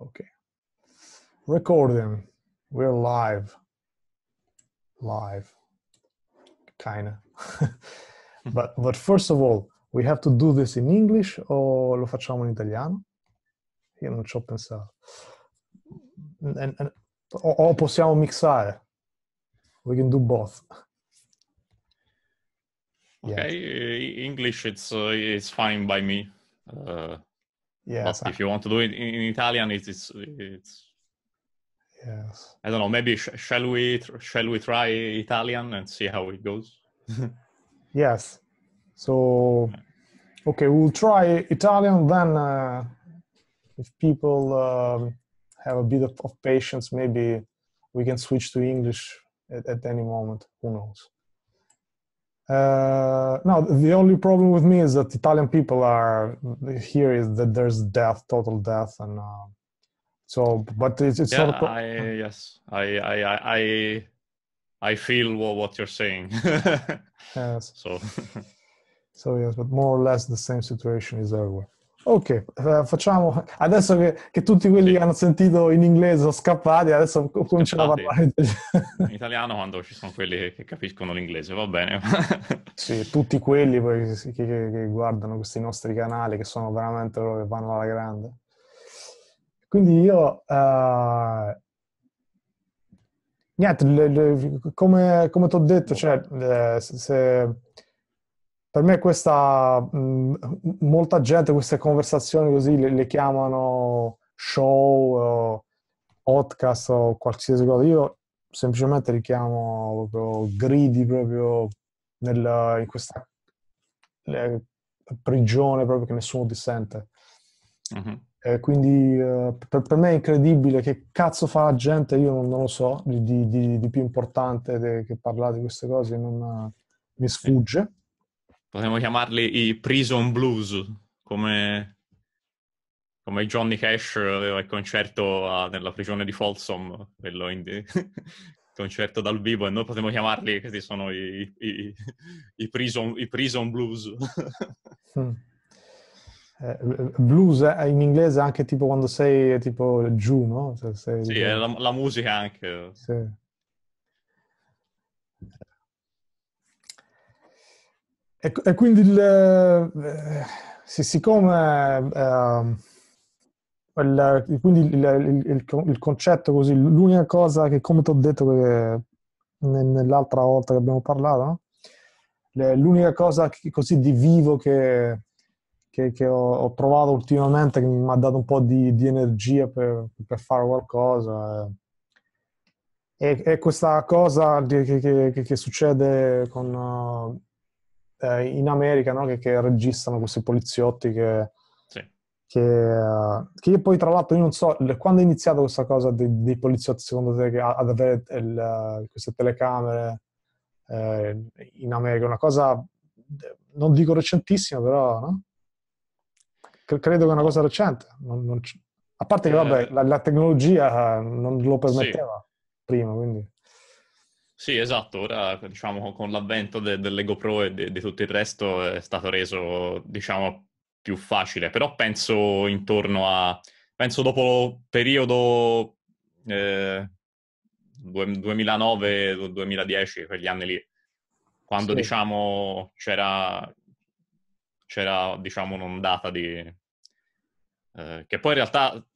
Okay. Record them. We're live. Live. Kinda. but but first of all, we have to do this in English or lo facciamo in italiano? Io non ci ho pensato. And, and, o, o possiamo mixare. We can do both. Okay, yeah. English it's uh, it's fine by me. Uh, Yes. But if you want to do it in Italian, it's it's, it's yes. I don't know. Maybe sh- shall we shall we try Italian and see how it goes? yes. So, okay, we'll try Italian then. Uh, if people uh, have a bit of, of patience, maybe we can switch to English at, at any moment. Who knows? Uh, now the only problem with me is that Italian people are here is that there's death, total death, and uh, so. But it's, it's yeah, not. I, yes, I, I, I, I feel what you're saying. yes. So. so yes, but more or less the same situation is everywhere. Ok, eh, facciamo adesso che, che tutti quelli sì. che hanno sentito in inglese sono scappati, adesso cominciamo a parlare in italiano in italiano. quando ci sono quelli che capiscono l'inglese, va bene. sì, tutti quelli poi, che, che, che, guardano questi nostri canali che sono veramente loro che vanno alla grande. Quindi io uh, niente, le, le, come, come ti ho detto, cioè, se, se per me questa, mh, molta gente queste conversazioni così le, le chiamano show, o podcast o qualsiasi cosa. Io semplicemente li chiamo proprio gridi proprio nel, in questa le, prigione proprio che nessuno ti sente. Uh-huh. Eh, quindi eh, per, per, me è incredibile che cazzo fa la gente, io non, non lo so, di, di, di più importante de, che parlare di queste cose, non, mi sfugge potremmo chiamarli i prison blues, come, come Johnny Cash aveva il concerto a, ah, nella prigione di Folsom, quello indie, concerto dal vivo, e noi potremmo chiamarli, questi sono i, i, i, prison, i prison, blues. mm. blues in inglese anche tipo quando sei tipo giù, no? Cioè sei, sì, la, la, musica anche. Sì. E, ecco, e quindi il, eh, siccome eh, il, quindi il, il, concetto così, l'unica cosa che come ti ho detto nell'altra volta che abbiamo parlato, l'unica cosa così di vivo che, che, che ho, ho, trovato ultimamente che mi ha dato un po' di, di energia per, per, fare qualcosa. Eh, è, e questa cosa che, che succede con, eh, in America no? che, che, registrano questi poliziotti che, sì. che, uh, che, poi tra l'altro io non so quando è iniziata questa cosa dei, dei poliziotti secondo te ad avere il, eh, queste telecamere eh, in America, una cosa non dico recentissima però no? credo che è una cosa recente. Non, non a parte che, vabbè, eh. la, la, tecnologia non lo permetteva sì. prima, quindi. Sì, esatto, ora diciamo con l'avvento de- delle GoPro e di tutto il resto è stato reso diciamo più facile, però penso intorno a, penso dopo periodo eh, 2009-2010, quegli anni lì, quando sì. diciamo c'era, c'era diciamo un'ondata di... Eh, che poi in realtà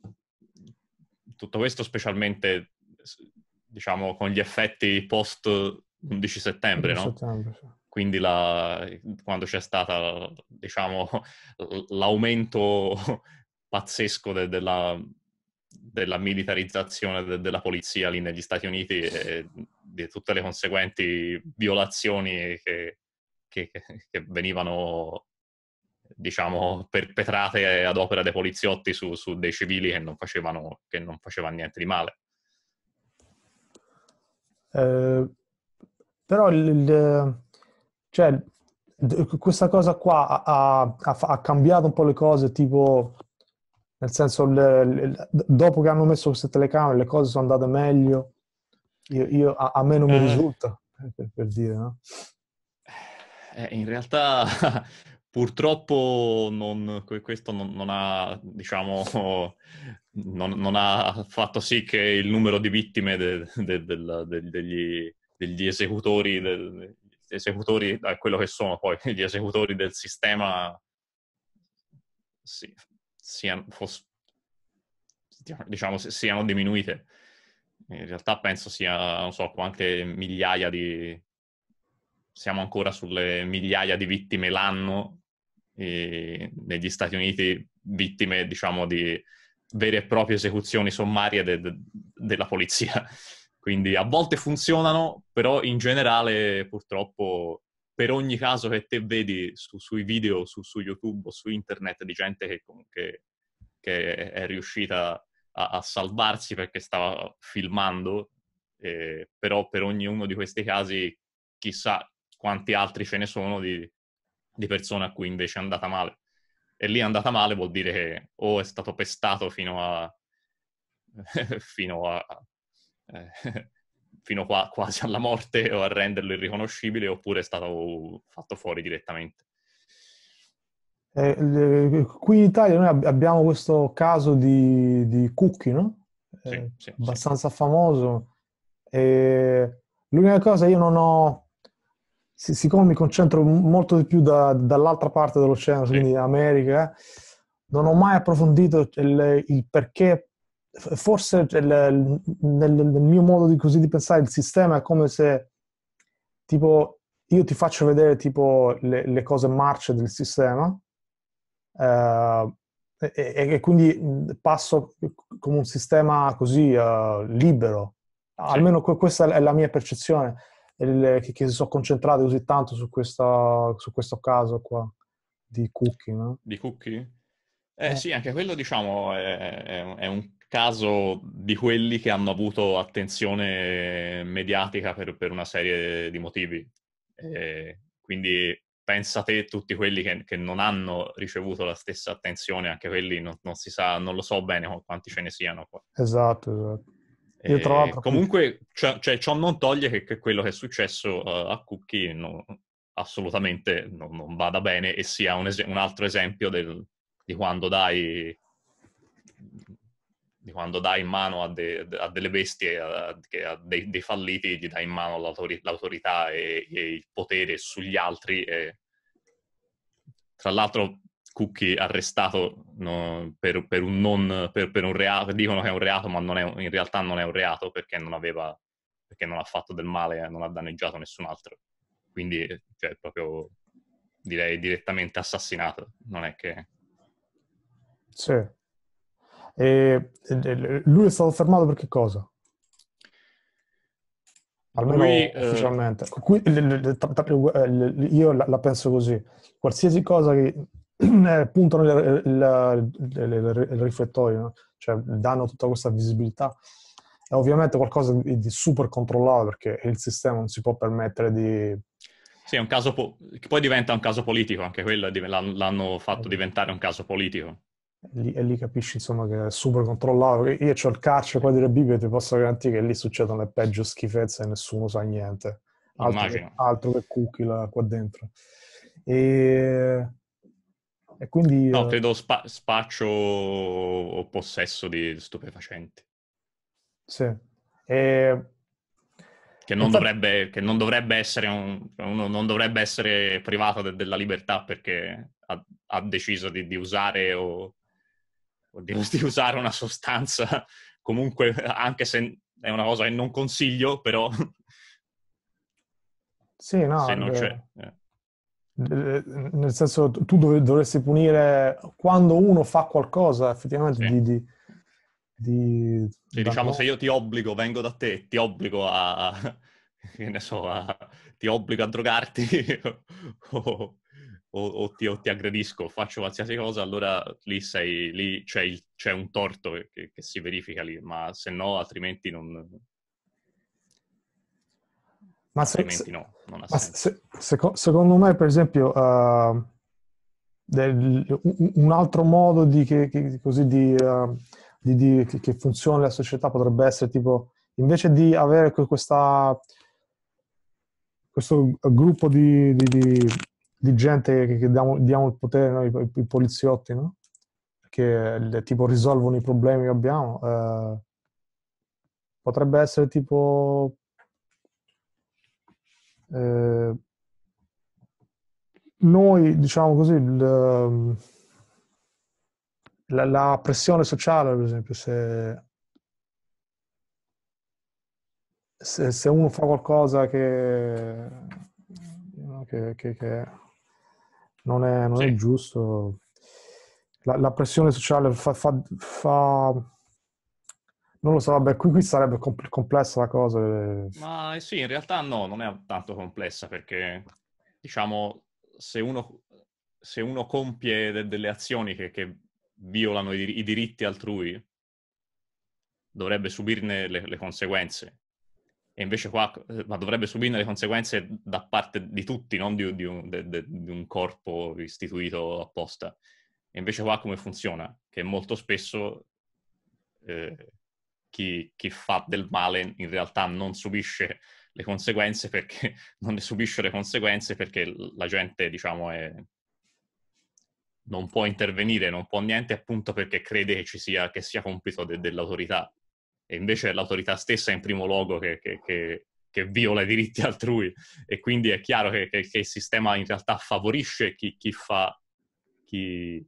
tutto questo specialmente diciamo, con gli effetti post 11 settembre, 11 no? settembre sì. Quindi la, quando c'è stato, diciamo, l'aumento pazzesco de, della, della, militarizzazione de, della polizia lì negli Stati Uniti e di tutte le conseguenti violazioni che, che, che venivano diciamo, perpetrate ad opera dei poliziotti su, su dei civili che non, facevano, che non facevano niente di male. Eh, però il, il, cioè, questa cosa qua ha, ha, ha, cambiato un po' le cose, tipo, nel senso, le, le, dopo che hanno messo queste telecamere le cose sono andate meglio, io, io, a, a, me non mi eh. risulta, per, per dire, no? Eh, in realtà Purtroppo non, questo non, non, ha, diciamo, non, ha, fatto sì che il numero di vittime de, de, de, degli, degli, esecutori, degli esecutori, eh, quello che sono poi, gli esecutori del sistema si, siano, fosse, diciamo, siano diminuite. In realtà penso sia, non so, qualche migliaia di... Siamo ancora sulle migliaia di vittime l'anno i, negli Stati Uniti vittime, diciamo, di vere e proprie esecuzioni sommarie de, de, della polizia. Quindi a volte funzionano, però in generale purtroppo per ogni caso che te vedi su, sui video, su, su, YouTube o su internet di gente che, che, che è riuscita a, a, salvarsi perché stava filmando, eh, però per ognuno di questi casi chissà quanti altri ce ne sono di, di persone a cui invece è andata male. E lì è andata male vuol dire che o è stato pestato fino a... fino a... Eh, fino qua, quasi alla morte o a renderlo irriconoscibile oppure è stato fatto fuori direttamente. Eh, eh qui in Italia noi abbiamo questo caso di, di Cucchi, no? sì, eh, sì, abbastanza sì. famoso. E l'unica cosa, io non ho sì, siccome mi concentro molto di più da, dall'altra parte dell'oceano, sì. quindi America, eh, non ho mai approfondito il, il perché, forse il, nel, nel, mio modo di, così di pensare il sistema è come se tipo io ti faccio vedere tipo le, le cose marce del sistema eh, e, e, quindi passo come un sistema così eh, libero, sì. almeno questa è la mia percezione che, che, si sono concentrati così tanto su, questa, su questo caso qua di Cookie, no? Di Cookie? Eh, eh. sì, anche quello diciamo è, è, è, un caso di quelli che hanno avuto attenzione mediatica per, per una serie di motivi. Eh, quindi pensa te tutti quelli che, che, non hanno ricevuto la stessa attenzione, anche quelli non, non si sa, non lo so bene quanti ce ne siano. Qua. Esatto, esatto. Io tra Comunque, cioè, cioè, ciò non toglie che, che, quello che è successo uh, a Cookie no, assolutamente no, non vada bene e sia un, es- un altro esempio del, di, quando dai, di quando dai in mano a, de- a delle bestie, a, a dei-, dei, falliti, gli dai in mano l'autori- l'autorità e-, e, il potere sugli altri. E... Tra l'altro Cookie arrestato no, per, per, un non, per, per, un reato, dicono che è un reato, ma un, in realtà non è un reato perché non, aveva, perché non ha fatto del male, eh, non ha danneggiato nessun altro. Quindi, eh, cioè, proprio direi direttamente assassinato, non è che... Sì. E, e lui è stato fermato per che cosa? Almeno lui, eh, ufficialmente. Uh... Qui, io la, la penso così. Qualsiasi cosa che Eh, puntano il, il, il, il riflettorio, no? cioè danno tutta questa visibilità. È ovviamente qualcosa di, super controllato perché il sistema non si può permettere di... Sì, è un caso po- che poi diventa un caso politico, anche quello l'hanno fatto eh. diventare un caso politico. Lì, e lì capisci insomma che è super controllato. Io ho il carcere qua di Rebibbia e ti posso garantire che lì succedono le peggio schifezze e nessuno sa niente. Altro, che, altro che, cookie là, qua dentro. E e quindi, no, eh, credo spa- spaccio o possesso di stupefacenti. Sì. E... Che, non Infatti... dovrebbe, che non dovrebbe essere un, cioè uno non dovrebbe essere privato de- della libertà perché ha, ha deciso di, di usare o, o di, di usare una sostanza comunque anche se è una cosa che non consiglio però Sì, no. Se non c'è. Eh. Eh, nel senso tu dov- dovresti punire quando uno fa qualcosa effettivamente sì. di, di, di... Sì, diciamo se io ti obbligo, vengo da te, ti obbligo a, che ne so, a, ti obbligo a drogarti o, o, o, ti, o, ti, aggredisco, faccio qualsiasi cosa, allora lì, sei, lì c'è, il, c'è, un torto che, che, si verifica lì, ma se no altrimenti non, ma se, altrimenti no, non ha senso. Se, se, secondo me, per esempio, uh, del, un altro modo di, che, che, così di, uh, di, di, che funzioni la società potrebbe essere tipo, invece di avere questa, questo gruppo di, gente che, che diamo, diamo, il potere, no? I, I, poliziotti, no? che le, tipo risolvono i problemi che abbiamo, uh, potrebbe essere tipo eh, noi, diciamo così, il, ehm, la, la, pressione sociale, per esempio, se, se, se uno fa qualcosa che, che, che, che non, è, non sì. è, giusto, la, la pressione sociale fa, fa, fa non lo so, beh, qui, qui sarebbe compl- complessa la cosa. Eh. Ma eh, sì, in realtà no, non è tanto complessa perché, diciamo, se uno, se uno compie de- delle azioni che, che violano i, dir- i, diritti altrui, dovrebbe subirne le, le conseguenze. E invece qua, eh, ma dovrebbe subirne le conseguenze da parte di tutti, non di, di, un, de, de, di un, corpo istituito apposta. E invece qua come funziona? Che molto spesso eh, chi, chi fa del male in realtà non subisce le conseguenze perché non ne subisce le conseguenze perché la gente, diciamo, è... non può intervenire, non può niente appunto perché crede che, ci sia, che sia compito de- dell'autorità. E invece è l'autorità stessa in primo luogo che, che, che, che viola i diritti altrui. E quindi è chiaro che, il sistema in realtà favorisce chi, chi fa, chi,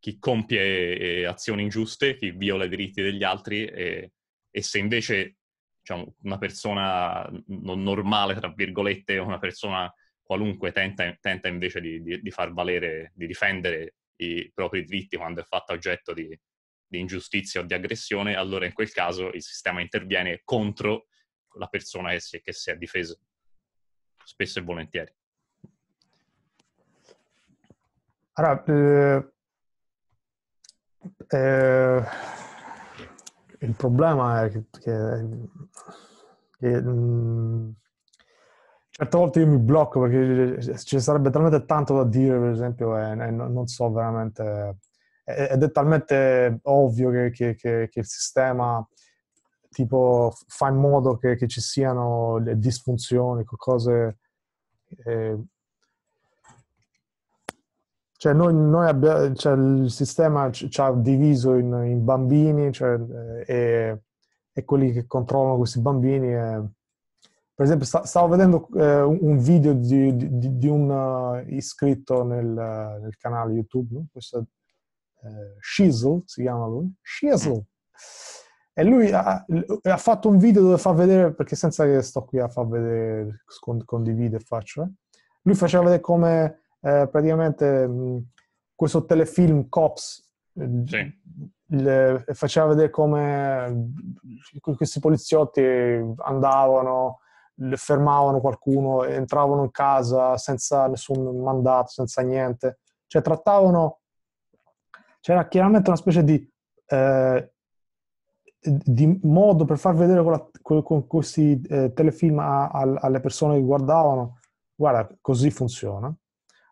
chi compie eh, azioni ingiuste, chi viola i diritti degli altri e, e se invece diciamo, una persona non normale, tra virgolette, una persona qualunque tenta, tenta invece di, di, di, far valere, di difendere i propri diritti quando è fatta oggetto di, di ingiustizia o di aggressione, allora in quel caso il sistema interviene contro la persona che si, che si è difesa, spesso e volentieri. Allora, eh, eh, il problema è che, che, che mh, mm, certe volte io mi blocco perché ci sarebbe talmente tanto da dire, per esempio, e, e non so veramente... Ed è talmente ovvio che, che il sistema tipo fa in modo che, che ci siano le disfunzioni, cose eh, cioè, noi, noi abbiamo, cioè il sistema ci, ha diviso in, in bambini cioè, eh, e, e, quelli che controllano questi bambini. È... Eh. Per esempio, sta, stavo vedendo eh, un video di, di, di un eh, iscritto nel, nel, canale YouTube, no? questo uh, Shizzle si chiama lui, Shizzle. E lui ha, ha, fatto un video dove fa vedere, perché senza che sto qui a far vedere, condivido e faccio, eh? lui faceva vedere come eh, praticamente mh, mm, questo telefilm Cops eh, sì. le, eh, faceva vedere come mm, questi poliziotti andavano, fermavano qualcuno, entravano in casa senza nessun mandato, senza niente. Cioè trattavano... C'era chiaramente una specie di... Eh, di modo per far vedere con, la, con, con questi eh, telefilm a, a, alle persone che guardavano, guarda, così funziona.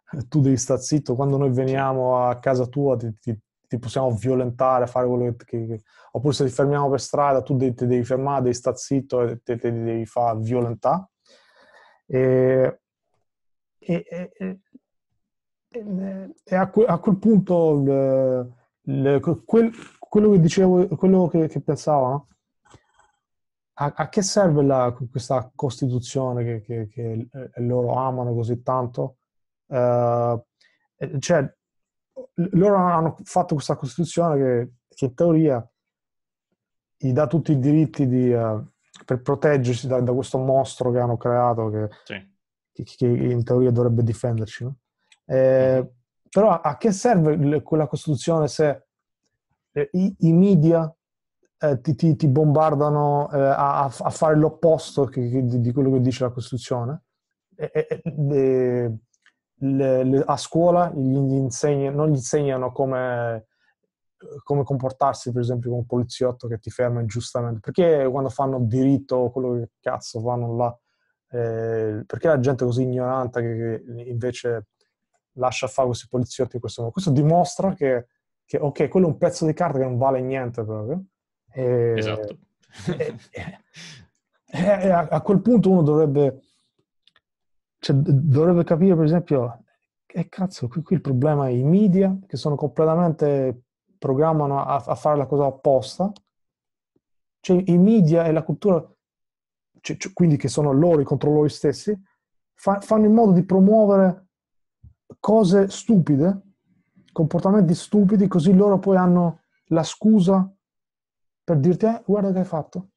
tu devi stare zitto, quando noi veniamo a casa tua ti, ti, ti possiamo violentare, fare quello che, che, che, Oppure se ti fermiamo per strada tu devi, ti devi fermare, devi stare zitto e ti devi far violentare. E, e, e, e a, que, a, quel punto le, le, quel, quello che dicevo, quello che, che pensavo, no? a, a, che serve la, questa Costituzione che, che eh, loro amano così tanto? Eh, cioè, loro hanno fatto questa Costituzione che, che, in teoria gli dà tutti i diritti di, uh, per proteggersi da, da, questo mostro che hanno creato, che, sì. che, che in teoria dovrebbe difenderci. No? Eh, mm-hmm. però a che serve quella Costituzione se eh, i, i, media eh, ti, ti, ti, bombardano a, a, fare l'opposto che, di, di, quello che dice la Costituzione? E, e, e, le, le, a scuola gli insegna, non gli insegnano come, come, comportarsi, per esempio, con un poliziotto che ti ferma ingiustamente. Perché quando fanno diritto o quello che cazzo fanno là? Eh, perché la gente è così ignorante che, che invece lascia fare questi poliziotti in questo modo? Questo dimostra che, che, ok, quello è un pezzo di carta che non vale niente proprio. E, esatto. E, e, a, a quel punto uno dovrebbe cioè, dovrebbe capire per esempio, che eh, cazzo, qui, qui il problema è i media che sono completamente, programmano a, a fare la cosa opposta, cioè i media e la cultura, cioè, cioè, quindi che sono loro i controllori stessi, fa, fanno in modo di promuovere cose stupide, comportamenti stupidi, così loro poi hanno la scusa per dirti eh, guarda che hai fatto.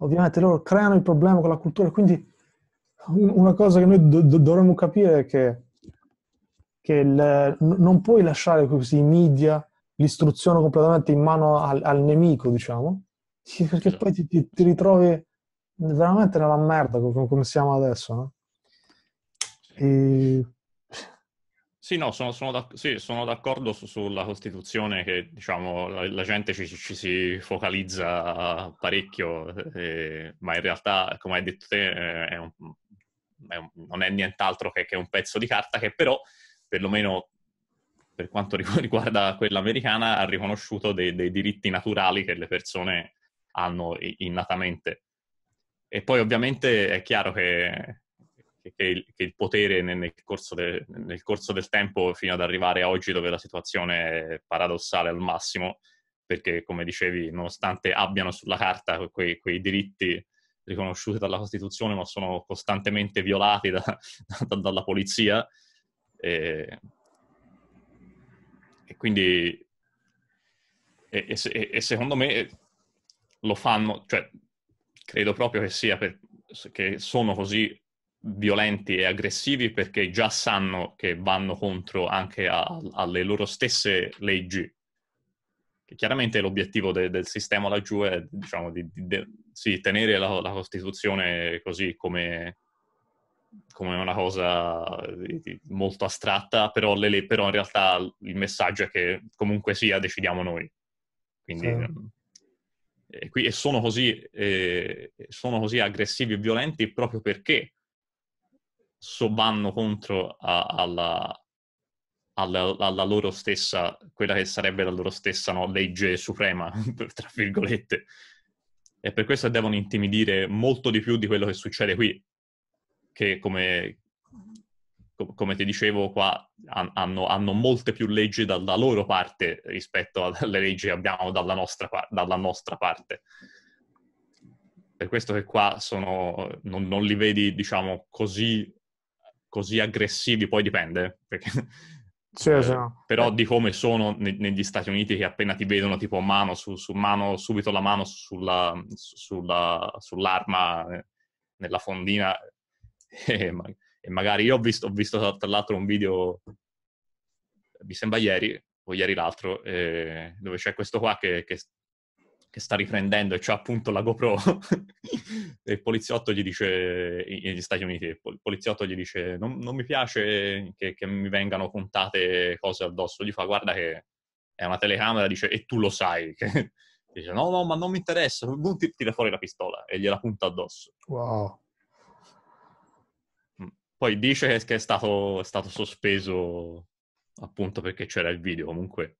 Ovviamente loro creano il problema con la cultura, quindi una cosa che noi do- dovremmo capire è che, che il, non puoi lasciare così i media l'istruzione completamente in mano al, al nemico, diciamo, perché poi ti, ti, ti, ritrovi veramente nella merda come siamo adesso. No? E sì, no, sono, sono, d'ac- sì, sono d'accordo su- sulla Costituzione che, diciamo, la, la gente ci, ci, si focalizza parecchio, eh, ma in realtà, come hai detto te, eh, è un, è un, non è nient'altro che, che, un pezzo di carta che però, perlomeno per quanto riguarda quella americana, ha riconosciuto dei, dei diritti naturali che le persone hanno innatamente. E poi ovviamente è chiaro che che, il, che il, potere nel, nel, corso de, nel, corso del tempo fino ad arrivare a oggi dove la situazione è paradossale al massimo, perché come dicevi, nonostante abbiano sulla carta quei, quei diritti riconosciuti dalla Costituzione, ma sono costantemente violati da, da, dalla polizia. E, e quindi, e, e, e, secondo me lo fanno, cioè, credo proprio che sia per, che sono così violenti e aggressivi perché già sanno che vanno contro anche a, alle loro stesse leggi. Che chiaramente l'obiettivo de, del sistema laggiù è diciamo, di, di, de, sì, tenere la, la, Costituzione così come, come una cosa eh, di, molto astratta, però, le, però, in realtà il messaggio è che comunque sia decidiamo noi. Quindi, sì. Ehm, e, qui, e sono, così, eh, sono così aggressivi e violenti proprio perché so vanno contro a, alla, alla, alla, loro stessa, quella che sarebbe la loro stessa no, legge suprema, tra virgolette. E per questo devono intimidire molto di più di quello che succede qui, che come, come ti dicevo qua, hanno, hanno molte più leggi dalla loro parte rispetto alle leggi che abbiamo dalla nostra, dalla nostra parte. Per questo che qua sono, non, non li vedi, diciamo, così così aggressivi, poi dipende, perché, sì, eh, sì. però eh. di come sono ne- negli Stati Uniti che appena ti vedono tipo mano su, su mano, subito la mano sulla, sulla, sull'arma eh, nella fondina e, ma- e, magari io ho visto, ho visto tra l'altro un video, mi sembra ieri o ieri l'altro, eh, dove c'è questo qua che, che che sta riprendendo e c'è cioè, appunto la GoPro e il poliziotto gli dice, negli Stati Uniti, il poliziotto gli dice non, non mi piace che, che, mi vengano puntate cose addosso, gli fa guarda che è una telecamera, dice e tu lo sai, che, dice no no ma non mi interessa, boom, ti tira fuori la pistola e gliela punta addosso. Wow. Mm. Poi dice che è stato, è stato sospeso appunto perché c'era il video, comunque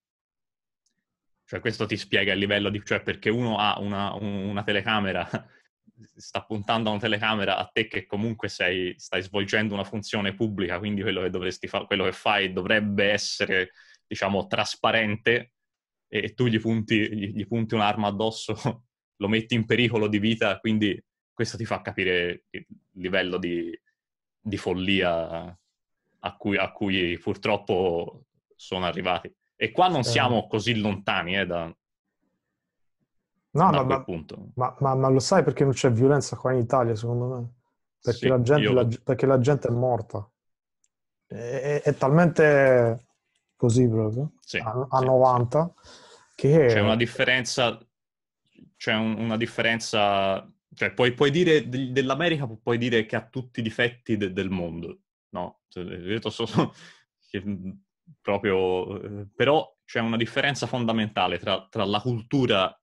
cioè questo ti spiega il livello di... cioè perché uno ha una, una telecamera, sta puntando a una telecamera a te che comunque sei, stai svolgendo una funzione pubblica, quindi quello che dovresti fare, quello che fai dovrebbe essere, diciamo, trasparente e tu gli punti, gli, gli punti un'arma addosso, lo metti in pericolo di vita, quindi questo ti fa capire il livello di, di follia a cui, a cui purtroppo sono arrivati. E qua non siamo così lontani eh, da, no, da ma, ma, ma, ma, lo sai perché non c'è violenza qua in Italia, secondo me? Perché, sì, la, gente, io... la, perché la, gente, è morta. È, è, è talmente così proprio, sì, a, a sì, 90, che... C'è una differenza... C'è un, una differenza... Cioè, puoi, puoi dire dell'America, puoi dire che ha tutti i difetti de, del mondo, no? Cioè, io sono proprio... Eh, però c'è una differenza fondamentale tra, tra la cultura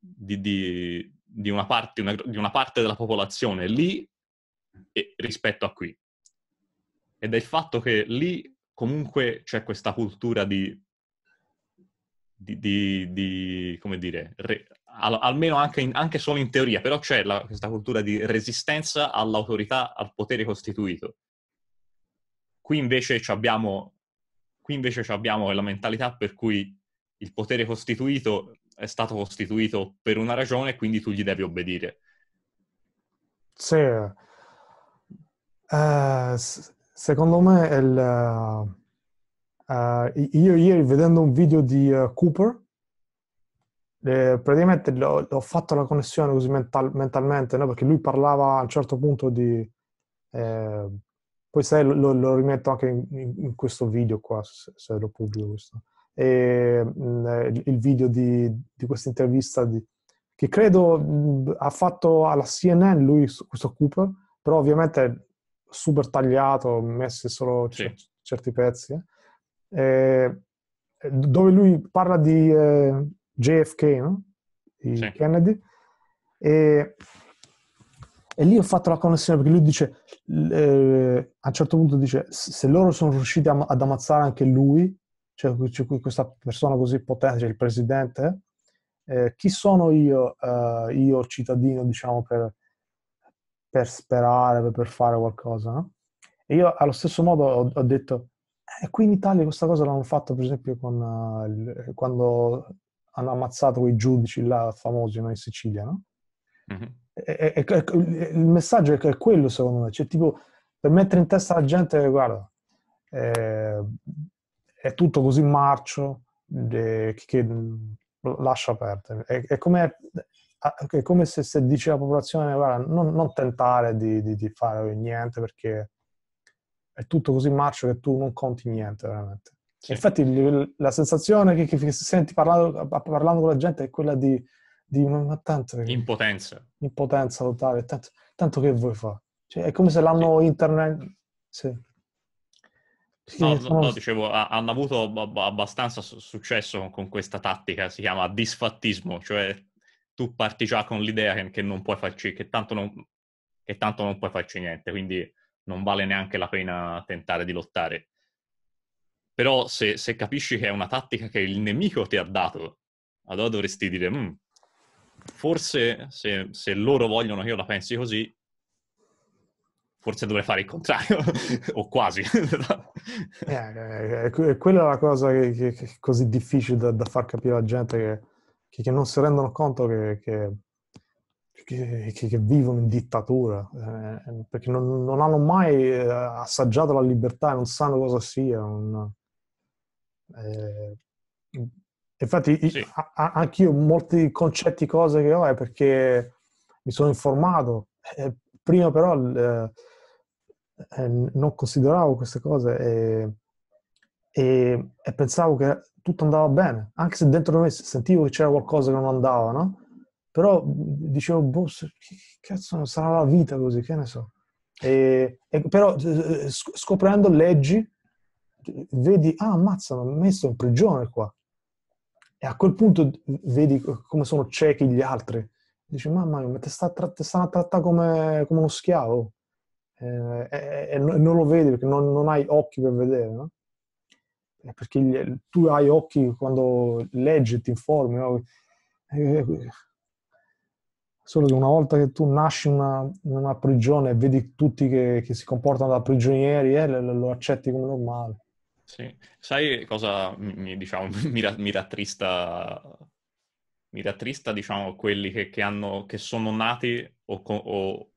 di, di, di, una parte, una, di, una parte, della popolazione lì e, rispetto a qui. Ed è il fatto che lì comunque c'è questa cultura di, come dire, re, al, almeno anche, in, anche, solo in teoria, però c'è la, questa cultura di resistenza all'autorità, al potere costituito. Qui invece abbiamo Qui invece abbiamo la mentalità per cui il potere costituito è stato costituito per una ragione e quindi tu gli devi obbedire. Sì. Uh, secondo me il, uh, io ieri vedendo un video di uh, Cooper eh, praticamente ho fatto la connessione così mental- mentalmente no? perché lui parlava a un certo punto di eh, poi sai, lo, lo rimetto anche in, in, questo video qua, se, se lo pubblico questo. E, mh, mm, eh, il video di, di questa intervista di, che credo mh, mm, ha fatto alla CNN lui, questo Cooper, però ovviamente super tagliato, messi solo sì. c- certi pezzi. Eh. E, eh, dove lui parla di eh, JFK, no? Di sì. Kennedy, e e lì ho fatto la connessione perché lui dice, eh, a un certo punto dice, se loro sono riusciti ad ammazzare anche lui, cioè, cioè questa persona così potente, cioè il presidente, eh, chi sono io, eh, io cittadino, diciamo, per, per sperare, per fare qualcosa? No? E io allo stesso modo ho, ho detto, eh, qui in Italia questa cosa l'hanno fatta per esempio con, uh, quando hanno ammazzato quei giudici là famosi no, in Sicilia, no? Mm-hmm è, è, è, il messaggio è, quello secondo me, cioè tipo per mettere in testa la gente, guarda, eh, è tutto così marcio eh, che lascia perdere. È, come, come, se, se dici alla popolazione, guarda, non, non tentare di, di, di fare niente perché è tutto così marcio che tu non conti niente veramente. Sì. Infatti la sensazione che, che, che senti parlando, parlando, con la gente è quella di di ma, ma tanto... Impotenza. Impotenza totale, tanto, tanto che vuoi fare? Cioè, è come se l'hanno sì. internet... Sì. No, no, no, dicevo, hanno avuto abbastanza successo con questa tattica, si chiama disfattismo, cioè tu parti già con l'idea che, non puoi farci, che tanto non, che tanto non puoi farci niente, quindi non vale neanche la pena tentare di lottare. Però se, se capisci che è una tattica che il nemico ti ha dato, allora dovresti dire, mm, forse se, se loro vogliono che io la pensi così, forse dovrei fare il contrario, o quasi. eh, eh, eh, eh, quella è la cosa che, che, che è così difficile da, da, far capire alla gente che, che non si rendono conto che, vivono in dittatura, eh, perché non, non, hanno mai eh, assaggiato la libertà, e non sanno cosa sia. Non, Infatti, sì. anche io molti concetti, cose che ho, è perché mi sono informato. Eh, prima però eh, non consideravo queste cose e, e, e, pensavo che tutto andava bene, anche se dentro me sentivo che c'era qualcosa che non andava, no? Però dicevo, boh, che cazzo sarà la vita così, che ne so. E, e però scoprendo leggi, vedi, ah, ammazza, mi ha messo in prigione qua e a quel punto vedi come sono ciechi gli altri. Dici, mamma mia, ma te, sta, te stanno trattando come, come, uno schiavo. Eh, e, e, e, non lo vedi perché non, non hai occhi per vedere, no? Eh, perché gli, tu hai occhi quando leggi, ti informi, no? Eh, solo che una volta che tu nasci in una, in una prigione e vedi tutti che, che, si comportano da prigionieri, eh, lo, lo accetti come normale. Sì. Sai cosa mi, diciamo, mi, mi rattrista, mi rattrista diciamo, quelli che, che, hanno, che, sono nati o, o,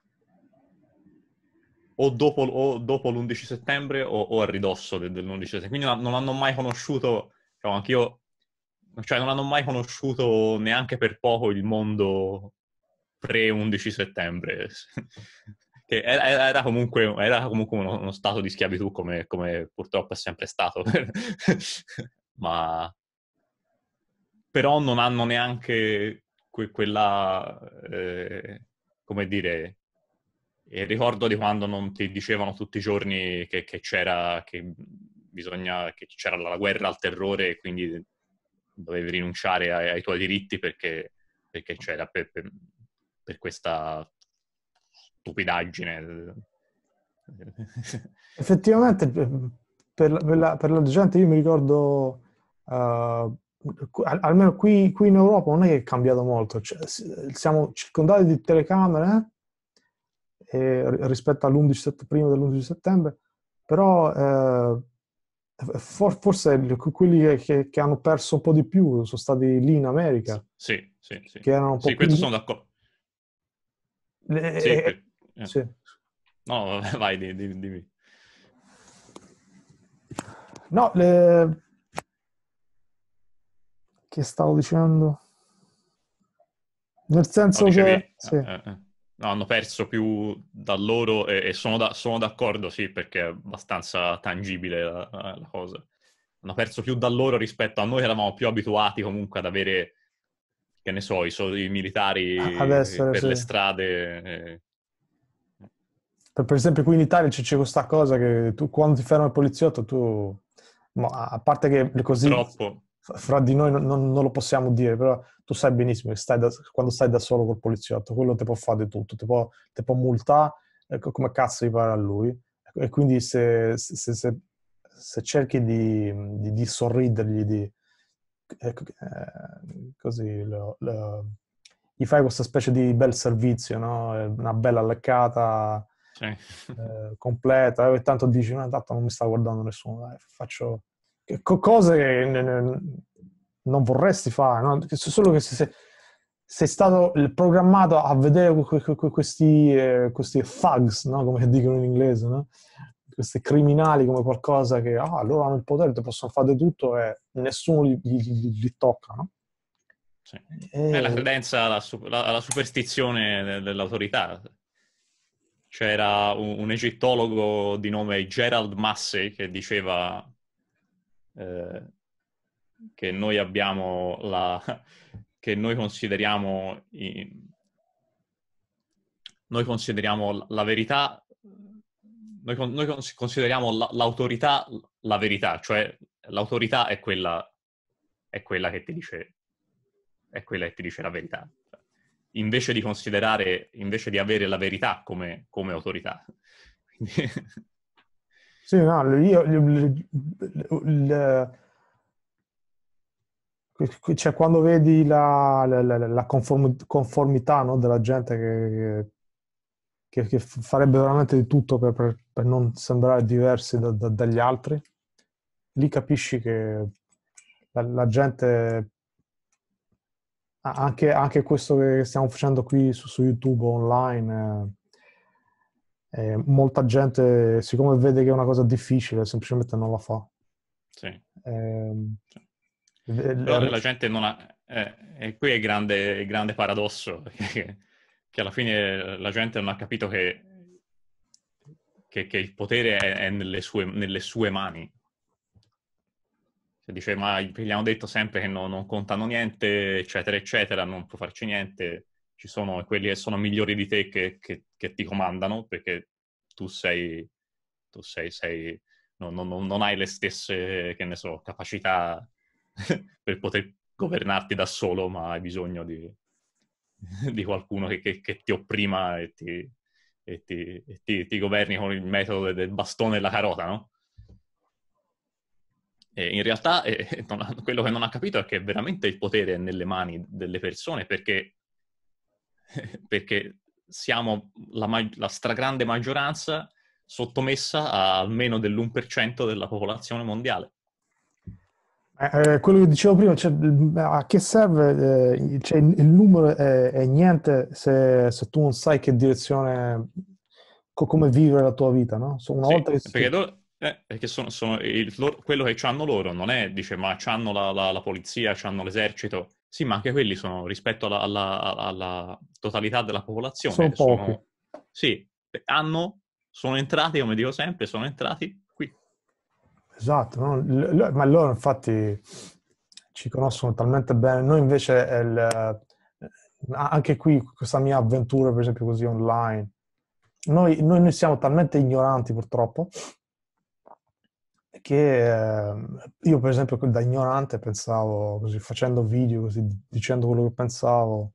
o, dopo, o, dopo, l'11 settembre o, a ridosso de, dell'11 settembre. Quindi non hanno mai conosciuto, diciamo, anch'io, cioè non hanno mai conosciuto neanche per poco il mondo pre-11 settembre che era, era, comunque, era comunque uno, uno, stato di schiavitù come, come purtroppo è sempre stato. Ma... Però non hanno neanche que- quella, eh, come dire, il ricordo di quando non ti dicevano tutti i giorni che, che c'era, che bisogna, che c'era la guerra al terrore e quindi dovevi rinunciare ai, ai tuoi diritti perché, perché c'era per, per, per questa stupidaggine. Effettivamente, per, per, la, per la gente io mi ricordo, uh, almeno qui, qui, in Europa non è che è cambiato molto, cioè, siamo circondati di telecamere eh, rispetto all'11 prima dell'11 settembre, però eh, for, forse quelli che, che, hanno perso un po' di più sono stati lì in America. Sì, sì, sì. Che erano un po' sì, questo più... sono d'accordo. Le, sì, eh, e, eh. Sì. No, vai, dimmi. dimmi. No, le... che stavo dicendo? Nel senso no, che... Eh, sì. Eh, eh. No, hanno perso più da loro e, e sono, da, sono, d'accordo, sì, perché è abbastanza tangibile la, la, cosa. Hanno perso più da loro rispetto a noi, eravamo più abituati comunque ad avere, che ne so, i, i militari Ad essere, per sì. le strade. E... Eh, per esempio qui in Italia c'è questa cosa che tu quando ti ferma il poliziotto tu... Ma a parte che così... Troppo. Fra di noi non, non, non, lo possiamo dire, però tu sai benissimo che stai da, quando stai da solo col poliziotto, quello ti può fare di tutto, ti può, ti può multare ecco, come cazzo gli pare a lui. E quindi se, se, se, se cerchi di, di, di, sorridergli, di, ecco, eh, così, lo, lo, gli fai questa specie di bel servizio, no? una bella leccata sì. eh, completa. E tanto dici, ma tanto non mi sta guardando nessuno, dai, faccio cose che non vorresti fare, no? solo che se, sei stato programmato a vedere questi, eh, questi thugs, no? come dicono in inglese, no? questi criminali come qualcosa che ah, loro hanno il potere, possono fare tutto e nessuno li, li, li tocca. No? Sì. E... Eh. È la credenza alla, super, alla superstizione dell'autorità c'era cioè, un, un egittologo di nome Gerald Massey che diceva eh, che noi abbiamo la... che noi consideriamo... I, noi consideriamo la verità, noi, con, noi consideriamo la, l'autorità la verità, cioè l'autorità è quella, è quella, che ti dice, è quella che ti dice la verità invece di considerare, invece di avere la verità come, come autorità. Sì, no, io... Il, il, il, cioè, quando vedi la, la, la conformità no, della gente che, che, che, farebbe veramente di tutto per, per, per non sembrare diversi da, da, dagli altri, lì capisci che la, la gente Ah, anche, anche, questo che stiamo facendo qui su, su YouTube online, eh, eh, molta gente, siccome vede che è una cosa difficile, semplicemente non la fa. Sì. Ehm, eh, sì. Però la gente non ha... Eh, e qui è il grande, grande, paradosso, che, che alla fine la gente non ha capito che, che, che il potere è, è nelle, sue, nelle sue mani dice ma gli hanno detto sempre che no, non contano niente, eccetera, eccetera, non può farci niente, ci sono quelli che sono migliori di te che, che, che ti comandano perché tu sei, tu sei, sei non, non, non, hai le stesse, che ne so, capacità per poter governarti da solo, ma hai bisogno di, di qualcuno che, che, ti opprima e, ti, e, ti, e ti, ti, governi con il metodo del bastone e la carota, no? Eh, in realtà eh, ha, quello che non ha capito è che veramente il potere è nelle mani delle persone perché, perché siamo la, la, stragrande maggioranza sottomessa a almeno dell'1% della popolazione mondiale. Eh, eh, quello che dicevo prima, cioè, mm, a che serve? Eh, cioè, il numero è, è niente se, se tu non sai che direzione come vivere la tua vita, no? Una sì, volta che... Perché do- eh, perché sono, sono il, loro, quello che hanno loro non è, dice, ma hanno la, la, la, polizia, hanno l'esercito. Sì, ma anche quelli sono, rispetto alla, alla, alla totalità della popolazione, sono, sono sì, hanno, sono entrati, come dico sempre, sono entrati qui. Esatto, no? l- l- ma loro infatti ci conoscono talmente bene. Noi invece, il, anche qui, questa mia avventura, per esempio, così online, noi, noi, noi siamo talmente ignoranti purtroppo che eh, io per esempio da ignorante pensavo così facendo video così dicendo quello che pensavo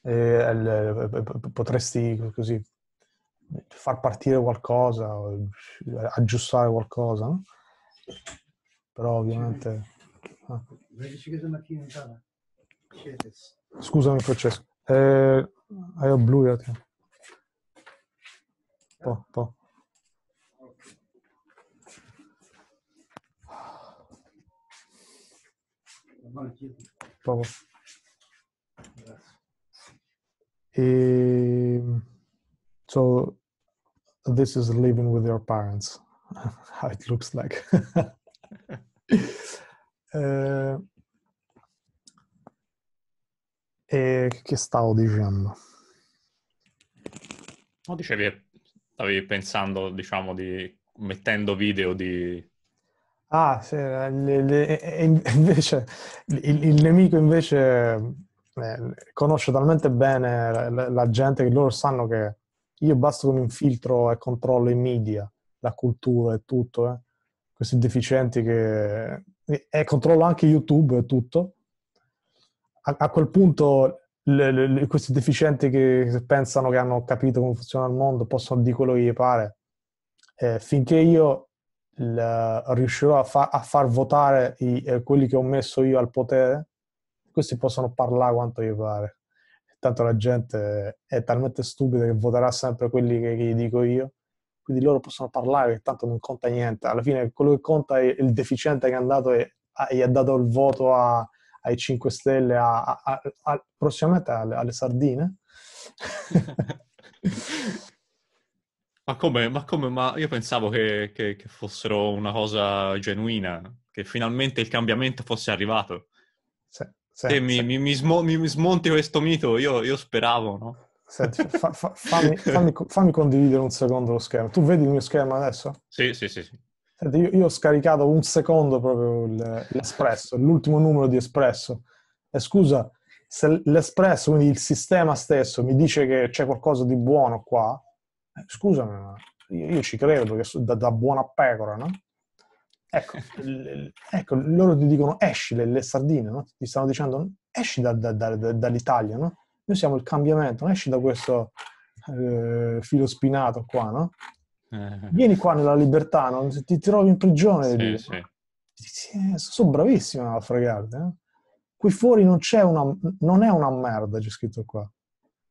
e, e, potresti così far partire qualcosa aggiustare qualcosa no? però ovviamente ah. scusami Francesco eh, io eh, blu io ti po, po. Provo. E, so this is living with your parents. How it looks like. eh, e che stavo dicendo? No, dicevi, stavi pensando, diciamo, di mettendo video di Ah, sì, eh, le, le, invece, il, il, nemico invece eh, conosce talmente bene la, la, gente che loro sanno che io basto con un filtro e controllo i media, la cultura e tutto, eh. questi deficienti che... e controllo anche YouTube e tutto. A, a quel punto le, questi deficienti che pensano che hanno capito come funziona il mondo possono dire quello che gli pare. Eh, finché io il, riuscirò a, fa, a, far votare i, eh, quelli che ho messo io al potere, questi possono parlare quanto gli pare. Tanto la gente è talmente stupida che voterà sempre quelli che, che gli dico io, quindi loro possono parlare tanto non conta niente. Alla fine quello che conta è il deficiente che è andato e, gli ha dato il voto a, ai 5 Stelle, a, prossimamente alle, alle sardine. Ma come? Ma come? Ma io pensavo che, che, che fossero una cosa genuina, che finalmente il cambiamento fosse arrivato. Se, se, se mi, mi, mi, smo, mi, smonti questo mito, io, io speravo, no? Senti, fa, fa, fammi, fammi, fammi, condividere un secondo lo schermo. Tu vedi il mio schermo adesso? Sì, sì, sì. sì. Senti, io, io, ho scaricato un secondo proprio l'Espresso, l'ultimo numero di Espresso. E eh, scusa, se l'Espresso, quindi il sistema stesso, mi dice che c'è qualcosa di buono qua, eh, scusami, scusa, io, io, ci credo perché da, da buona pecora, no? Ecco, l, ecco, loro ti dicono esci le, le sardine, no? Ti stanno dicendo esci da, da, dall'Italia, no? Noi siamo il cambiamento, esci da questo eh, filo spinato qua, no? Eh. Vieni qua nella libertà, no? ti trovi in prigione. Sì, dico, sì. Sì, eh, sono bravissimo a fregarti. Eh? Qui fuori non c'è una... non è una merda, c'è scritto qua.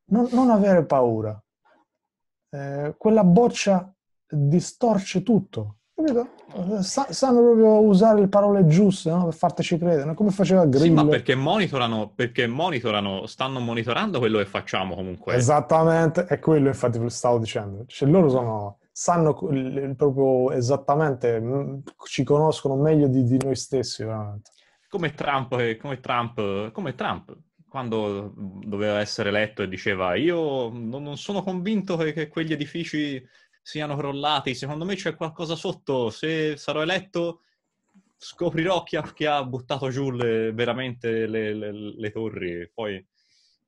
Non, non avere paura. Eh, quella boccia distorce tutto. Eh, sa, sanno proprio usare le parole giuste no? per farteci credere, come faceva Grillo. Sì, ma perché monitorano, perché monitorano, stanno monitorando quello che facciamo comunque. Esattamente, è quello infatti che stavo dicendo. Cioè, loro sono, sanno proprio esattamente, mm, ci conoscono meglio di, di noi stessi veramente. Come Trump, eh, come Trump, come Trump quando doveva essere eletto e diceva io non, sono convinto che, che quegli edifici siano crollati, secondo me c'è qualcosa sotto, se sarò eletto scoprirò chi ha, chi ha buttato giù le, veramente le, le, le, torri, poi...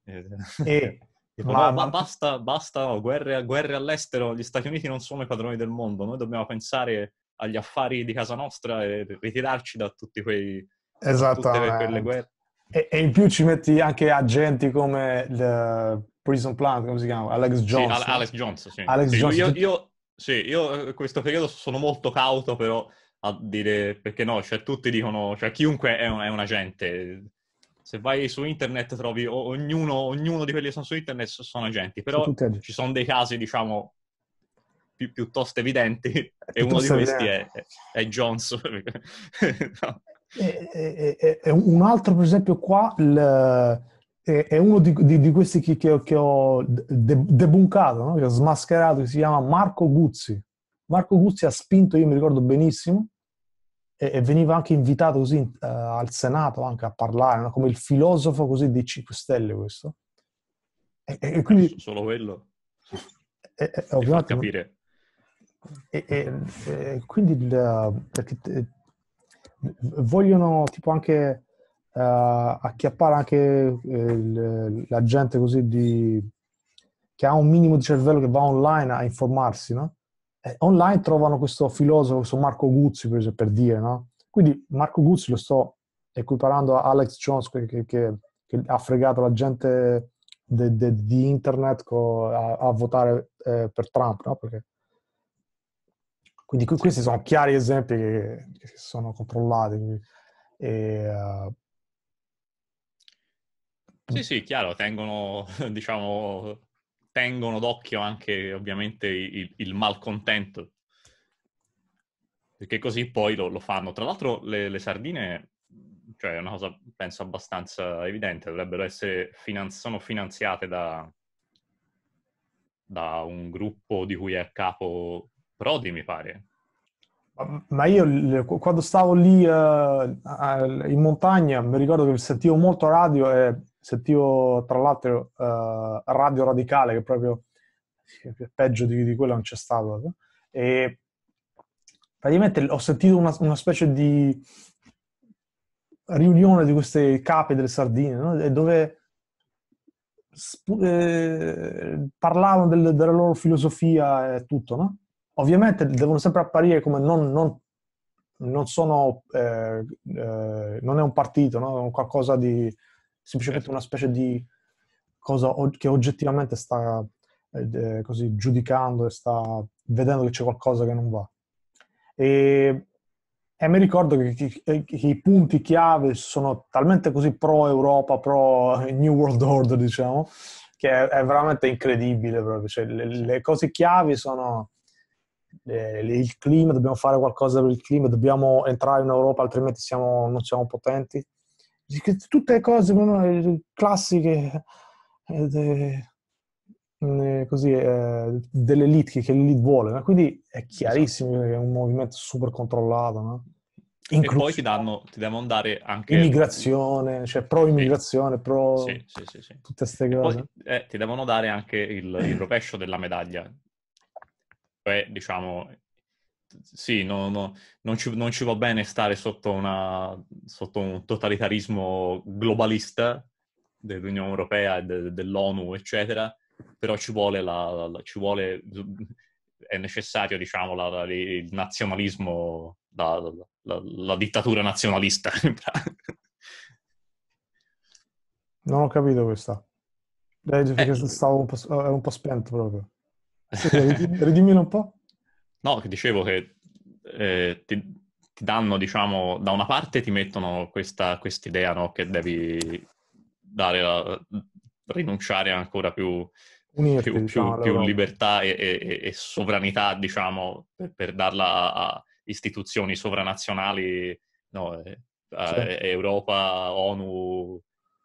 Eh, e, no, ma, ma... basta, basta no, guerre, guerre, all'estero, gli Stati Uniti non sono i padroni del mondo, noi dobbiamo pensare agli affari di casa nostra e ritirarci da tutti quei... Esattamente. Tutte quelle guerre. E, e, in più ci metti anche agenti come il eh, Prison Plant, come si chiama? Alex Jones. Sì, Alex Jones, sì. Alex sì, Jones. Io, io, sì, io eh, questo periodo sono molto cauto però a dire, perché no, cioè tutti dicono, cioè chiunque è un, è un agente. Se vai su internet trovi ognuno, ognuno, di quelli che sono su internet sono agenti, però sono ci sono dei casi, diciamo, pi- piuttosto evidenti e uno di questi è, è, Jones. no. E, e, e, un altro, per esempio, qua il, è, uno di, di, di questi che, che, che ho de, debuncato, no? che ho smascherato, che si chiama Marco Guzzi. Marco Guzzi ha spinto, io mi ricordo benissimo, e, veniva anche invitato così uh, al Senato anche a parlare, no? come il filosofo così di 5 Stelle questo. E, e quindi... Solo quello. E, e, ovviamente... capire. E, quindi il, perché eh, vogliono tipo anche uh, acchiappare anche eh, la gente così di, che ha un minimo di cervello che va online a informarsi, no? E online trovano questo filosofo, questo Marco Guzzi per, per dire, no? Quindi Marco Guzzi lo sto equiparando a Alex Jones che, che, che, che ha fregato la gente di internet co, a, a, votare eh, per Trump, no? Perché quindi questi sono chiari esempi che, che sono controllati. E, uh... Sì, sì, chiaro, tengono, diciamo, tengono d'occhio anche ovviamente il, il malcontento, perché così poi lo, lo fanno. Tra l'altro le, le sardine cioè è una cosa penso abbastanza evidente, dovrebbero essere finanzi- sono finanziate da, da, un gruppo di cui è a capo Prodi, mi pare. Ma io quando stavo lì uh, in montagna mi ricordo che sentivo molto radio e sentivo tra l'altro uh, Radio Radicale, che proprio peggio di, di quello non c'è stato. E praticamente ho sentito una, una specie di riunione di queste capi delle sardine, no? dove sp- eh, parlavano del, della loro filosofia e tutto, no? Ovviamente devono sempre apparire come non, non, non sono, eh, eh, non è un partito, no? qualcosa di, semplicemente certo. una specie di cosa che oggettivamente sta eh, così giudicando e sta vedendo che c'è qualcosa che non va. E, e mi ricordo che, che, che, i punti chiave sono talmente così pro Europa, pro New World Order, diciamo, che è, veramente incredibile proprio. Cioè, le, le, cose chiavi sono eh, il clima, dobbiamo fare qualcosa per il clima, dobbiamo entrare in Europa altrimenti siamo, non siamo potenti. Tutte cose classiche eh, eh, così, eh, dell'elite che, che l'elite vuole. Quindi è esatto. chiarissimo che è un movimento super controllato. No? Incluso. E poi ti danno, ti devono dare anche... Immigrazione, cioè pro-immigrazione, sì. pro... Sì, sì, sì, sì. Tutte queste cose. Poi, eh, ti devono dare anche il, il, rovescio della medaglia. Cioè, diciamo, sì, no, no, non, ci, non, ci, va bene stare sotto, una, sotto un totalitarismo globalista dell'Unione Europea, de, dell'ONU, eccetera, però ci vuole, la, la, ci vuole è necessario, diciamo, la, il nazionalismo, la, dittatura nazionalista. non ho capito questa. È, eh, stavo un po', è un po' spento proprio ridimmelo un po'. No, che dicevo che eh, ti, ti, danno, diciamo, da una parte ti mettono questa idea no, che devi la, rinunciare ancora più, Unirti, più, diciamo, più, più libertà e, e, e, sovranità, diciamo, per, per darla a istituzioni sovranazionali, no, eh, cioè. Europa, ONU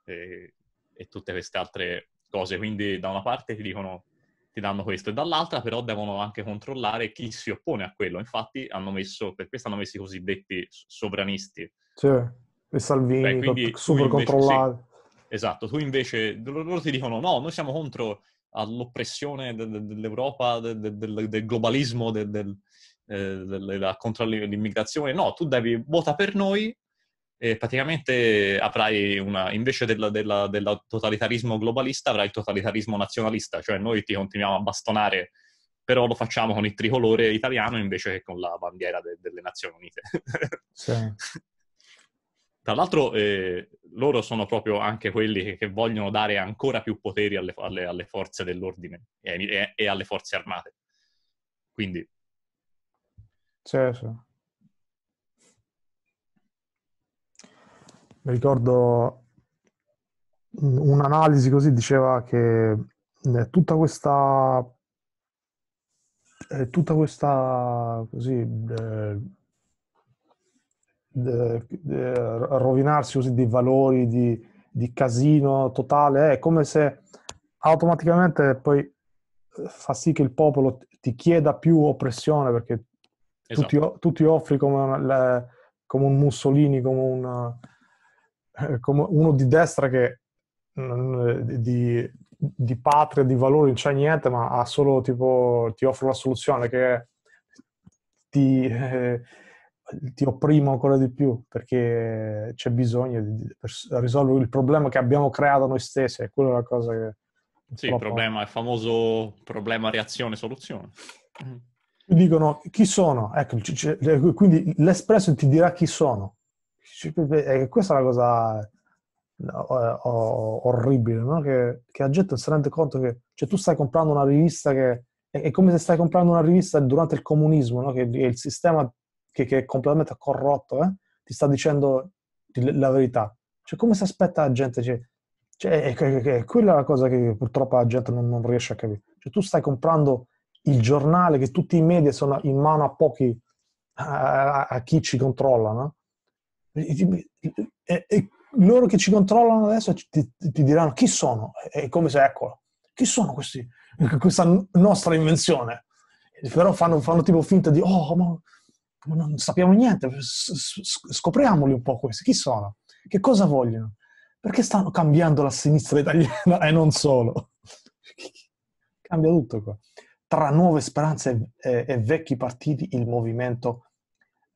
eh, e tutte queste altre cose. Quindi da una parte ti dicono ti danno questo, e dall'altra però devono anche controllare chi si oppone a quello. Infatti hanno messo, per questo hanno messo i cosiddetti sovranisti. Cioè, e Salvini, Beh, quindi, super controllati. Sì, esatto, tu invece, loro ti dicono no, noi siamo contro all'oppressione ah, de- de- dell'Europa, de- del globalismo, del, eh, della, contro l'immigrazione. No, tu devi vota per noi eh, praticamente avrai una, invece del, del, del, totalitarismo globalista, avrai il totalitarismo nazionalista, cioè noi ti continuiamo a bastonare, però lo facciamo con il tricolore italiano invece che con la bandiera de, delle Nazioni Unite. sì. Tra l'altro eh, loro sono proprio anche quelli che, che, vogliono dare ancora più poteri alle, alle, alle forze dell'ordine e, e, e alle forze armate. Quindi... Certo. mi ricordo un'analisi così diceva che eh, tutta questa eh, tutta questa così eh, de, eh, de, rovinarsi così dei valori di, di casino totale è come se automaticamente poi fa sì che il popolo ti chieda più oppressione perché esatto. tu, ti, tu, ti, offri come, le, come un Mussolini, come un, eh, come uno di destra che eh, di, di, patria, di valore, non c'è niente, ma ha solo tipo ti offre una soluzione che ti, eh, ti opprime ancora di più perché c'è bisogno di, per risolvere il problema che abbiamo creato noi stessi. È quella la cosa che. Sì, il problema, è il famoso problema reazione-soluzione. Dicono chi sono, ecco, quindi l'espresso ti dirà chi sono, questa è una cosa orribile, no? che, che la gente si rende conto che cioè, tu stai comprando una rivista che è, è, come se stai comprando una rivista durante il comunismo, no? che il sistema che, che, è completamente corrotto eh? ti sta dicendo la verità. Cioè, come si aspetta la gente? Cioè, cioè è, è, è, quella la cosa che purtroppo la gente non, non riesce a capire. Cioè, tu stai comprando il giornale che tutti i media sono in mano a pochi, a, a, a chi ci controlla, no? E, e loro che ci controllano adesso ti, ti, diranno chi sono, e come se eccolo, chi sono questi, questa nostra invenzione. Però fanno, fanno tipo finta di, oh, ma non sappiamo niente, scopriamoli un po' questi, chi sono, che cosa vogliono, perché stanno cambiando la sinistra italiana e non solo. Cambia tutto qua. Tra nuove speranze e, e, e vecchi partiti il movimento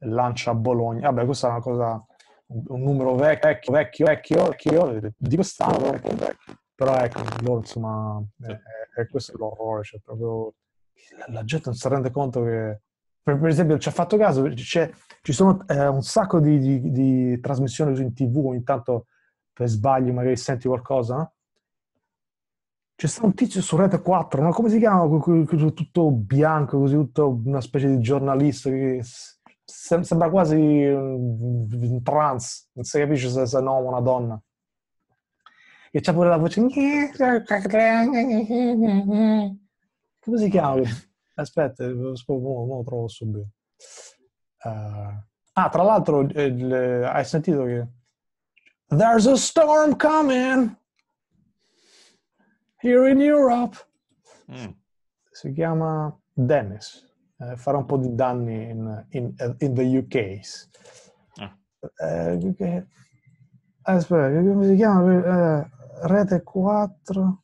lancia Bologna. Vabbè, questa è una cosa, un numero vecchio, vecchio, vecchio, vecchio, di quest'anno, vecchio, vecchio. Però ecco, loro, insomma, è, è, è questo l'orrore, cioè proprio la gente non si rende conto che... Per, per esempio, ci ha fatto caso, ci sono eh, un sacco di, di, di trasmissioni in tv, intanto tanto per sbaglio magari senti qualcosa, no? C'è stato un tizio su Rete 4, ma come si chiama? Tutto bianco, così, tutto una specie di giornalista che sembra quasi un trance, non si capisce se, se no una donna. E c'è pure la voce... Come si chiama? Aspetta, lo trovo subito. Uh, ah, tra l'altro, eh, hai sentito che... There's a storm coming! Here in Europe! Mm. Si chiama Dennis eh, farà un po' di danni in, in, in the UK. Ah. Eh, ah, aspetta, come si chiama? Eh, rete 4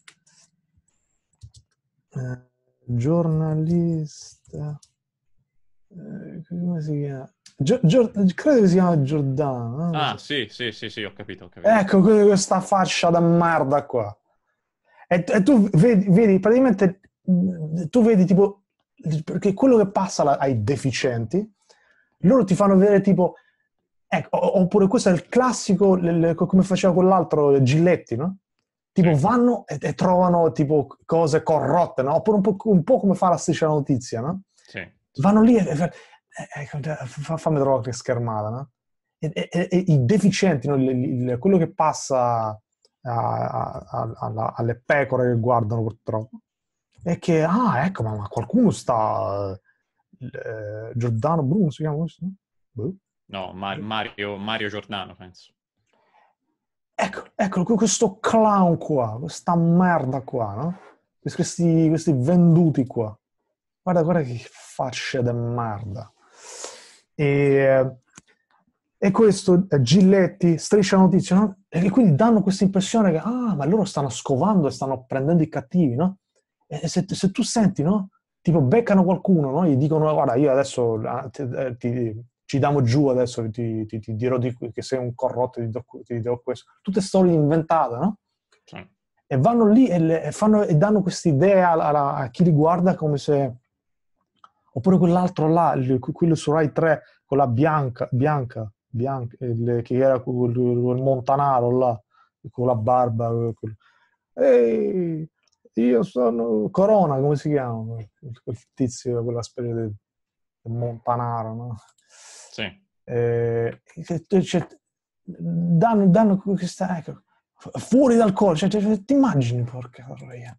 eh, giornalista eh, come si chiama? Gio- Gio- credo che si chiama Giordano. Ah, sì, sì, sì, sì, ho capito, ho capito. Ecco, questa fascia da merda qua. E, tu vedi, vedi, praticamente, mm, tu vedi tipo perché quello che passa ai deficienti, loro ti fanno vedere tipo, ecco, oppure questo è il classico, come faceva quell'altro, Gilletti, no? Tipo vanno e, e trovano tipo cose corrotte, no? Oppure un po', un po come fa la stessa notizia, no? Sì. Vanno lì e, e, e ecco, fammi trovare che schermata, no? E, i deficienti, no? il, il, quello che passa a, a, a, alle pecore che guardano purtroppo, è che, ah, ecco, ma, ma qualcuno sta... Eh, Giordano Bruno si chiama questo? Boh. No, Mar- eh. Mario, Mario Giordano, penso. Ecco, ecco, questo clown qua, questa merda qua, no? Questi, questi venduti qua. Guarda, guarda che facce di merda. E, eh, e questo, eh, Gilletti, striscia notizia, no? E quindi danno questa impressione che, ah, ma loro stanno scovando e stanno prendendo i cattivi, no? se, se, tu senti, no? Tipo beccano qualcuno, no? Gli dicono, guarda, io adesso ah, ti, eh, ti, ci diamo giù, adesso ti, ti dirò di, che sei un corrotto, ti ti do questo. Tutte storie inventate, no? Okay. E vanno lì e, le, fanno, e danno questa idea a chi li guarda come se... Oppure quell'altro là, quello su Rai 3, quella bianca, bianca, bianca il, che era quel, quel montanaro là, con la barba. Quel, Ehi, io sono Corona, come si chiama? Quel tizio, quella specie di Montanaro, no? Sì. Eh, cioè, danno, danno questa... Ecco, fuori dal corpo, cioè, cioè, ti immagini, porca troia.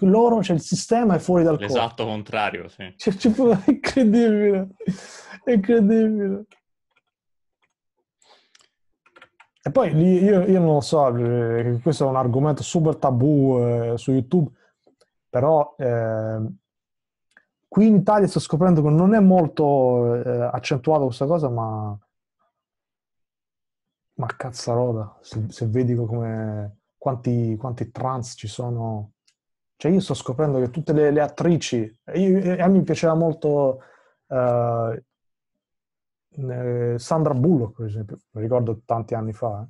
Loro, cioè, il sistema è fuori dal L'esatto corpo. L'esatto contrario, sì. Cioè, cioè, è incredibile, è incredibile. E poi io, io, non lo so, eh, questo è un argomento super tabù eh, su YouTube, però eh, qui in Italia sto scoprendo che non è molto eh, accentuata questa cosa, ma... Ma cazzarola, se, se vedi come... Quanti, quanti trans ci sono... Cioè io sto scoprendo che tutte le, le attrici... Io, a me piaceva molto... Eh, eh, Sandra Bullock, per esempio, lo ricordo tanti anni fa,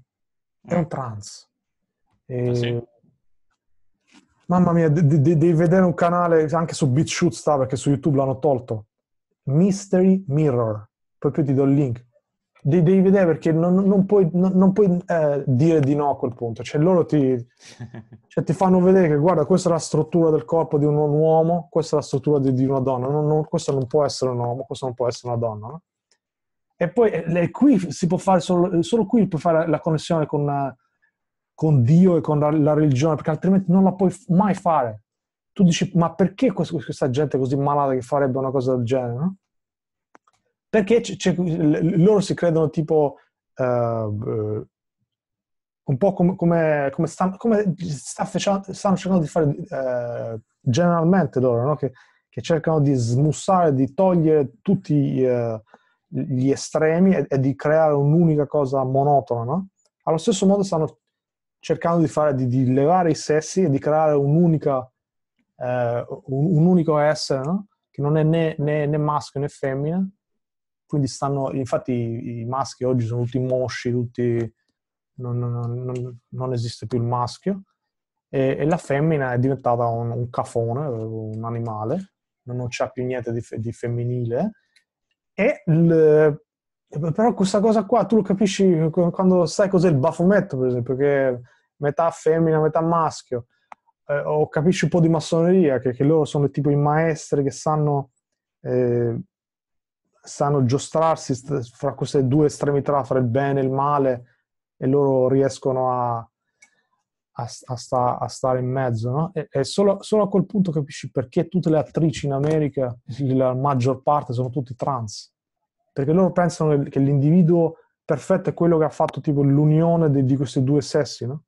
eh, è un eh. trans. E, ah, sì. Mamma mia, devi vedere un canale anche su BitChute sta perché su YouTube l'hanno tolto. Mystery Mirror, proprio ti do il link. De- devi vedere perché non, non puoi, non, non puoi eh, dire di no a quel punto. Cioè loro ti, cioè, ti, fanno vedere che guarda, questa è la struttura del corpo di un uomo, questa è la struttura di, di una donna. Non, questo non può essere un uomo, questo non può essere una donna. No? E poi eh, le, qui si può fare solo, eh, solo qui puoi fare la connessione con, eh, con Dio e con la, la, religione, perché altrimenti non la puoi mai fare. Tu dici, ma perché questo, questa gente così malata che farebbe una cosa del genere? No? Perché c'è, c'è, loro si credono tipo uh, un po' come, come, come, stanno, come stanno, cercando di fare eh, generalmente loro, no? che, che, cercano di smussare, di togliere tutti eh, gli estremi e, e di creare un'unica cosa monotona, no? Allo stesso modo stanno cercando di, fare, di, di levare i sessi e di creare un'unica, eh, un, un, unico essere, no? Che non è né, né, né, maschio né femmina. Quindi stanno, infatti i, maschi oggi sono tutti mosci, tutti... Non, non, non, non, esiste più il maschio e, e la femmina è diventata un, un, cafone, un animale, non c'è più niente di, di femminile e il, eh, però questa cosa qua tu lo capisci quando sai cos'è il bafometto, per esempio, che è metà femmina, metà maschio, eh, o capisci un po' di massoneria, che, che loro sono tipo i maestri che sanno, eh, sanno giostrarsi fra queste due estremità, fra il bene e il male, e loro riescono a, a, a, sta, a stare in mezzo, no? E, e solo, solo, a quel punto capisci perché tutte le attrici in America, la maggior parte, sono tutti trans. Perché loro pensano che l'individuo perfetto è quello che ha fatto tipo l'unione di, di questi due sessi, no?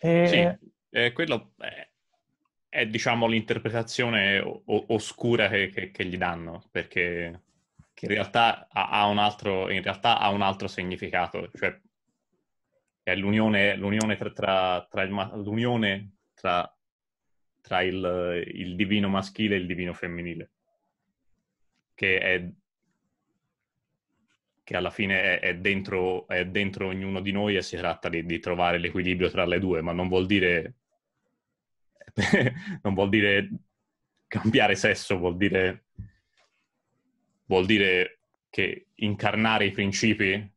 E... Sì, eh, quello è, è, diciamo l'interpretazione o, oscura che, che, che, gli danno, perché in realtà ha, ha, un altro, in realtà ha un altro significato, cioè è l'unione, l'unione, tra, tra, tra, il, l'unione tra, tra il, il divino maschile e il divino femminile, che è che alla fine è, dentro, è dentro ognuno di noi e si tratta di, di, trovare l'equilibrio tra le due, ma non vuol dire, non vuol dire cambiare sesso, vuol dire, vuol dire che incarnare i principi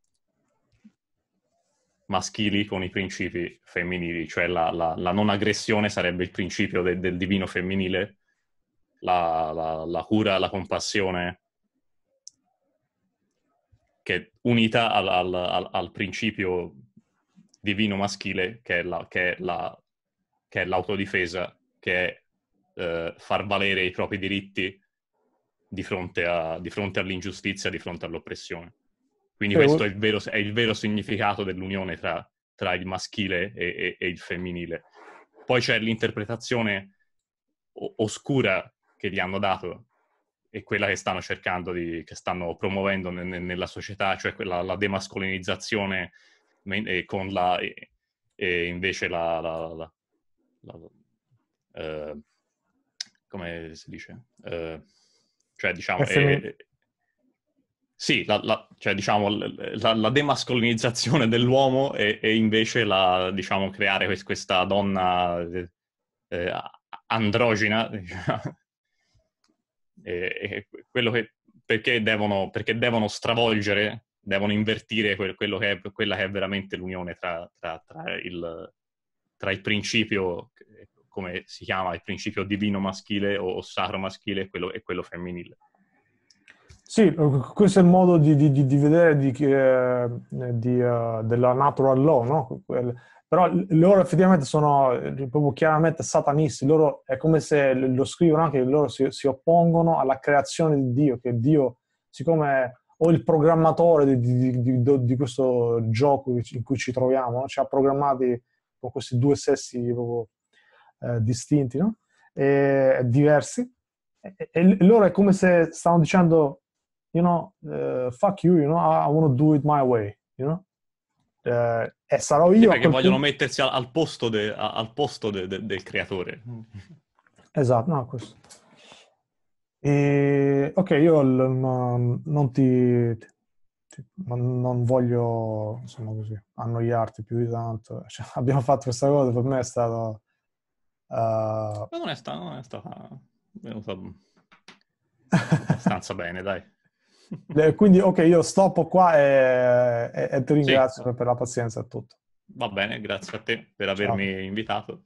maschili con i principi femminili, cioè la, la, la non aggressione sarebbe il principio de, del divino femminile, la, la, cura, la compassione, che è unita al, al, al principio divino maschile che è, la, che è, la, che è l'autodifesa, che è eh, far valere i propri diritti di fronte, a, di fronte all'ingiustizia, di fronte all'oppressione. Quindi eh, questo è il, vero, è il, vero, significato dell'unione tra, tra il maschile e, e, e, il femminile. Poi c'è l'interpretazione oscura che gli hanno dato e quella che stanno cercando di, che stanno promuovendo ne, ne, nella società, cioè quella, la demascolinizzazione con la, e, invece la, la, la, la eh, come si dice? Eh, cioè, diciamo, è, sì, la, la, cioè, diciamo, la, la demascolinizzazione dell'uomo e, e invece diciamo, creare quest, questa donna eh, eh androgina. Diciamo, e, e che, perché, devono, perché, devono, stravolgere, devono invertire quel, che è, quella che è veramente l'unione tra, tra, tra, il, tra, il, principio, come si chiama, il principio divino maschile o, o sacro maschile e quello, e quello femminile. Sì, eh, questo è il modo di, di, di, di vedere uh, della natural law, no? Però loro effettivamente sono proprio chiaramente satanisti, loro è come se lo scrivono anche, loro si, si oppongono alla creazione di Dio, che Dio, siccome o il programmatore di, questo gioco in cui ci troviamo, no? ci ha programmati con questi due sessi proprio, eh, distinti, no? e, diversi, e, e loro è come se stanno dicendo you know, uh, fuck you, you know, I want to do it my way, you know. Uh, e sarò io. Sì, perché vogliono punto... mettersi al, al, posto, de, al posto de, de, del creatore. Esatto, no, questo. E, ok, io non, non ti, ti, non voglio insomma così, annoiarti più di tanto. Cioè, abbiamo fatto questa cosa, per me è stato. Uh... non è stata. Non è stata venuta abbastanza bene, dai. Eh, quindi, ok, io stoppo qua e, e, e ti ringrazio sì. per la pazienza e tutto. Va bene, grazie a te per avermi Ciao. invitato.